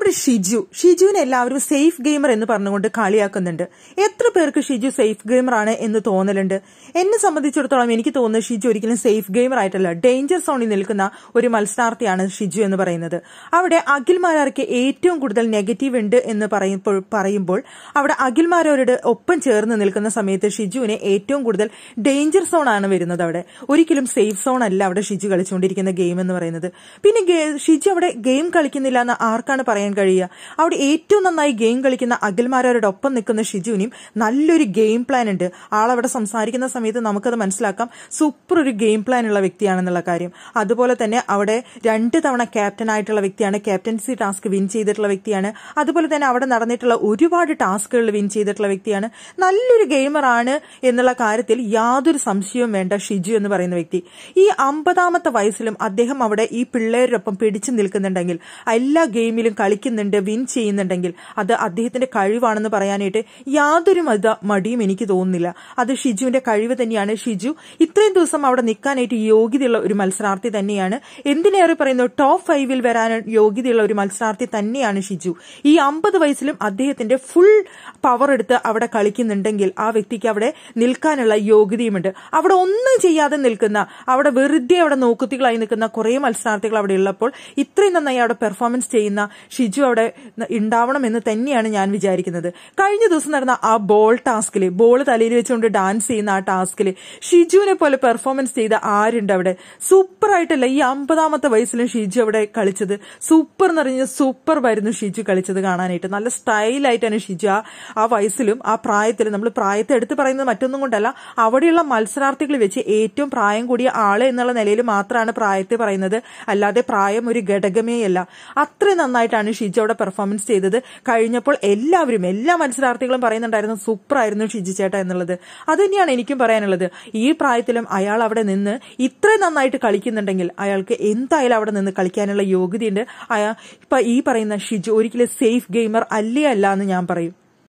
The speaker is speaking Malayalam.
നമ്മുടെ ഷിജു ഷിജുവിനെ എല്ലാവരും സേഫ് ഗെയിമർ എന്ന് പറഞ്ഞുകൊണ്ട് കളിയാക്കുന്നുണ്ട് എത്ര പേർക്ക് ഷിജു സേഫ് ഗെയിമർ ആണ് എന്ന് തോന്നലുണ്ട് എന്നെ സംബന്ധിച്ചിടത്തോളം എനിക്ക് തോന്നുന്നത് ഷിജു ഒരിക്കലും സേഫ് ഗെയിമർ ആയിട്ടല്ല ഡേഞ്ചർ സോണിൽ നിൽക്കുന്ന ഒരു മത്സരാർത്ഥിയാണ് ഷിജു എന്ന് പറയുന്നത് അവിടെ അഖിൽ മാരാർക്ക് ഏറ്റവും കൂടുതൽ നെഗറ്റീവ് ഉണ്ട് എന്ന് പറയുമ്പോൾ പറയുമ്പോൾ അവിടെ അഖിൽ ഒപ്പം ചേർന്ന് നിൽക്കുന്ന സമയത്ത് ഷിജുവിനെ ഏറ്റവും കൂടുതൽ ഡേഞ്ചർ സോൺ ആണ് വരുന്നത് അവിടെ ഒരിക്കലും സേഫ് സോൺ അല്ല അവിടെ ഷിജു കളിച്ചുകൊണ്ടിരിക്കുന്ന ഗെയിം എന്ന് പറയുന്നത് പിന്നെ ഷിജു അവിടെ ഗെയിം കളിക്കുന്നില്ല എന്ന് ആർക്കാണ് പറയുന്നത് പറയാൻ കഴിയുക അവിടെ ഏറ്റവും നന്നായി ഗെയിം കളിക്കുന്ന അഖിൽമാരോരുടെ ഒപ്പം നിൽക്കുന്ന ഷിജുവിനും നല്ലൊരു ഗെയിം പ്ലാൻ ഉണ്ട് ആളവിടെ സംസാരിക്കുന്ന സമയത്ത് നമുക്കത് മനസ്സിലാക്കാം സൂപ്പർ ഒരു ഗെയിം പ്ലാൻ ഉള്ള വ്യക്തിയാണെന്നുള്ള കാര്യം അതുപോലെ തന്നെ അവിടെ രണ്ട് തവണ ക്യാപ്റ്റൻ ആയിട്ടുള്ള വ്യക്തിയാണ് ക്യാപ്റ്റൻസി ടാസ്ക് വിൻ ചെയ്തിട്ടുള്ള വ്യക്തിയാണ് അതുപോലെ തന്നെ അവിടെ നടന്നിട്ടുള്ള ഒരുപാട് ടാസ്കുകൾ വിൻ ചെയ്തിട്ടുള്ള വ്യക്തിയാണ് നല്ലൊരു ഗെയിമറാണ് എന്നുള്ള കാര്യത്തിൽ യാതൊരു സംശയവും വേണ്ട ഷിജു എന്ന് പറയുന്ന വ്യക്തി ഈ അമ്പതാമത്തെ വയസ്സിലും അദ്ദേഹം അവിടെ ഈ പിള്ളേരൊപ്പം പിടിച്ചു നിൽക്കുന്നുണ്ടെങ്കിൽ എല്ലാ ഗെയിമിലും കളി കളിക്കുന്നുണ്ട് വിൻ ചെയ്യുന്നുണ്ടെങ്കിൽ അത് അദ്ദേഹത്തിന്റെ കഴിവാണെന്ന് പറയാനായിട്ട് യാതൊരു മടിയും എനിക്ക് തോന്നുന്നില്ല അത് ഷിജുവിന്റെ കഴിവ് തന്നെയാണ് ഷിജു ഇത്രയും ദിവസം അവിടെ നിൽക്കാനായിട്ട് യോഗ്യതയുള്ള ഒരു മത്സരാർത്ഥി തന്നെയാണ് എന്തിനേറെ പറയുന്നു ടോപ്പ് ഫൈവിൽ വരാൻ യോഗ്യതയുള്ള ഒരു മത്സരാർത്ഥി തന്നെയാണ് ഷിജു ഈ അമ്പത് വയസ്സിലും അദ്ദേഹത്തിന്റെ ഫുൾ പവർ എടുത്ത് അവിടെ കളിക്കുന്നുണ്ടെങ്കിൽ ആ വ്യക്തിക്ക് അവിടെ നിൽക്കാനുള്ള യോഗ്യതയുമുണ്ട് അവിടെ ഒന്നും ചെയ്യാതെ നിൽക്കുന്ന അവിടെ വെറുതെ അവിടെ നോക്കുത്തികളായി നിൽക്കുന്ന കുറേ മത്സരാർത്ഥികൾ അവിടെ ഉള്ളപ്പോൾ ഇത്രയും നന്നായി അവിടെ പെർഫോമൻസ് ചെയ്യുന്ന ഷിജു ബിജു അവിടെ ഉണ്ടാവണം എന്ന് തന്നെയാണ് ഞാൻ വിചാരിക്കുന്നത് കഴിഞ്ഞ ദിവസം നടന്ന ആ ബോൾ ടാസ്കില് ബോൾ തലയിൽ വെച്ചുകൊണ്ട് ഡാൻസ് ചെയ്യുന്ന ആ ടാസ്കില് ഷിജുവിനെ പോലെ പെർഫോമൻസ് ചെയ്ത ആരുണ്ട് അവിടെ സൂപ്പർ ആയിട്ടല്ല ഈ അമ്പതാമത്തെ വയസ്സിലും ഷിജു അവിടെ കളിച്ചത് സൂപ്പർ എന്ന് സൂപ്പർ വരുന്നു ഷിജു കളിച്ചത് കാണാനായിട്ട് നല്ല സ്റ്റൈലായിട്ടാണ് ഷിജു ആ ആ വയസ്സിലും ആ പ്രായത്തിലും നമ്മൾ പ്രായത്തെ എടുത്ത് പറയുന്നത് മറ്റൊന്നും കൊണ്ടല്ല അവിടെയുള്ള മത്സരാർത്ഥികൾ വെച്ച് ഏറ്റവും പ്രായം കൂടിയ ആള് എന്നുള്ള നിലയിൽ മാത്രമാണ് പ്രായത്തെ പറയുന്നത് അല്ലാതെ പ്രായം ഒരു ഘടകമേയല്ല അത്ര നന്നായിട്ടാണ് ഷിജോടെ പെർഫോമൻസ് ചെയ്തത് കഴിഞ്ഞപ്പോൾ എല്ലാവരും എല്ലാ മത്സരാർത്ഥികളും പറയുന്നുണ്ടായിരുന്നു സൂപ്പറായിരുന്നു ഷിജി ചേട്ട എന്നുള്ളത് അത് തന്നെയാണ് എനിക്കും പറയാനുള്ളത് ഈ പ്രായത്തിലും അയാൾ അവിടെ നിന്ന് ഇത്ര നന്നായിട്ട് കളിക്കുന്നുണ്ടെങ്കിൽ അയാൾക്ക് എന്തായാലും അവിടെ നിന്ന് കളിക്കാനുള്ള യോഗ്യതയുണ്ട് അയാ ഇപ്പൊ ഈ പറയുന്ന ഷിജു ഒരിക്കലും സേഫ് ഗെയിമർ അല്ലേ അല്ല എന്ന് ഞാൻ പറയും